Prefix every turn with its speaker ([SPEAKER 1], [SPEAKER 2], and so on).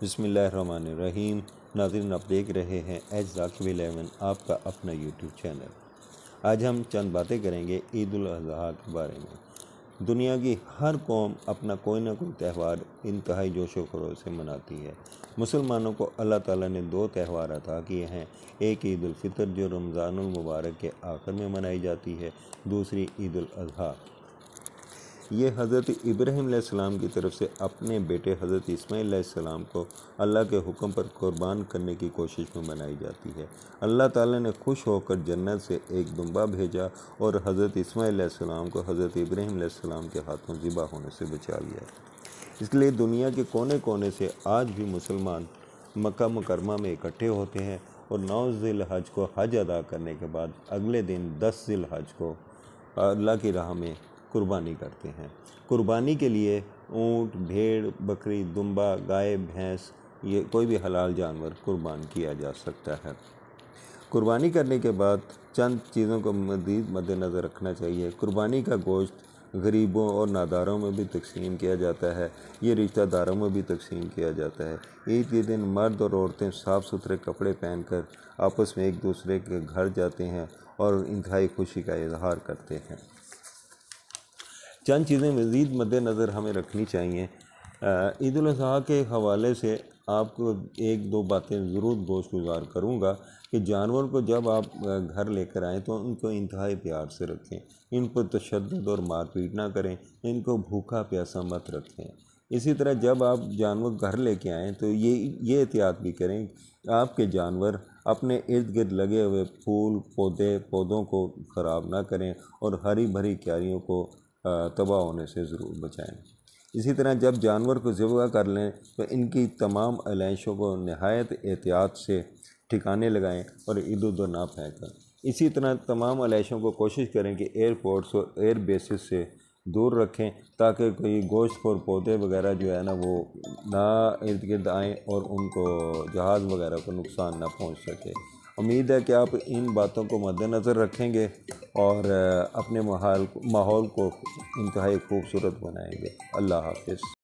[SPEAKER 1] बिसमीम नाजिन आप देख रहे हैं एच जाकिब एलेवन आपका अपना यूट्यूब चैनल आज हम चंद बातें करेंगे ईद अजी के बारे में दुनिया की हर कौम अपना कोई ना कोई त्यौहार इंतहाई जोश खरोश से मनाती है मुसलमानों को अल्लाह ताला ने दो त्यौहार अदा किए हैं एक ईद जो रमज़ानमबारक के आखिर में मनाई जाती है दूसरी ईद अजी ये हज़रत इब्राहिम सलाम की तरफ से अपने बेटे हज़रत इसमाईल सलाम को अल्लाह के हुक्म पर कुर्बान करने की कोशिश में मनाई जाती है अल्लाह ताला ने खुश होकर जन्नत से एक दुम्बा भेजा और हज़रत इसमाईल सलाम को हज़रत इब्राहिम सलाम के हाथों ज़िबा होने से बचा लिया इसलिए दुनिया के कोने कोने से आज भी मुसलमान मक्का मकरमा में इकट्ठे होते हैं और नौ ज़िल हज को हज अदा करने के बाद अगले दिन दस ज़िल हज को अल्लाह की राह में कुर्बानी करते हैं कुर्बानी के लिए ऊँट भेड़ बकरी दुम्बा गाय भैंस ये कोई भी हलाल जानवर कुर्बान किया जा सकता है कुर्बानी करने के बाद चंद चीज़ों को मदीद मद्दनज़र रखना चाहिए कुर्बानी का गोश्त गरीबों और नादारों में भी तकसीम किया जाता है ये रिश्तेदारों में भी तकसीम किया जाता है ईद के दिन मर्द और औरतें साफ़ सुथरे कपड़े पहनकर आपस में एक दूसरे के घर जाते हैं और इंतहाई खुशी का इजहार करते हैं चंद चीज़ें मज़ीद मद्दनज़र हमें रखनी चाहिए ईद अजी के हवाले से आपको एक दो बातें ज़रूर गोश गुजार करूँगा कि जानवर को जब आप घर लेकर आएँ तो उनको इंतहाई प्यार से रखें इन पर तशद और मारपीट ना करें इनको भूखा प्यासा मत रखें इसी तरह जब आप जानवर घर लेके आएँ तो ये ये एहतियात भी करें आपके जानवर अपने इर्द गिर्द लगे हुए फूल पौधे पौधों को ख़राब ना करें और हरी भरी क्यारियों को तबाह होने से ज़रूर बचाएँ इसी तरह जब जानवर को ज़बा कर लें तो इनकी तमाम अलैशों को नहायत एहतियात से ठिकाने लगाएं और इधर उधर ना फेंकें इसी तरह तमाम अलैशों को कोशिश करें कि एयरपोर्ट्स और एयर बेसिस से दूर रखें ताकि कोई गोश्त और पौधे वगैरह जो है ना वो ना इर्द गिर्द आएँ और उनको जहाज़ वगैरह को नुकसान ना पहुँच सके उम्मीद है कि आप इन बातों को मद्दनज़र रखेंगे और अपने माहौल को माहौल को इंतहाई खूबसूरत बनाएंगे अल्लाह हाफिज़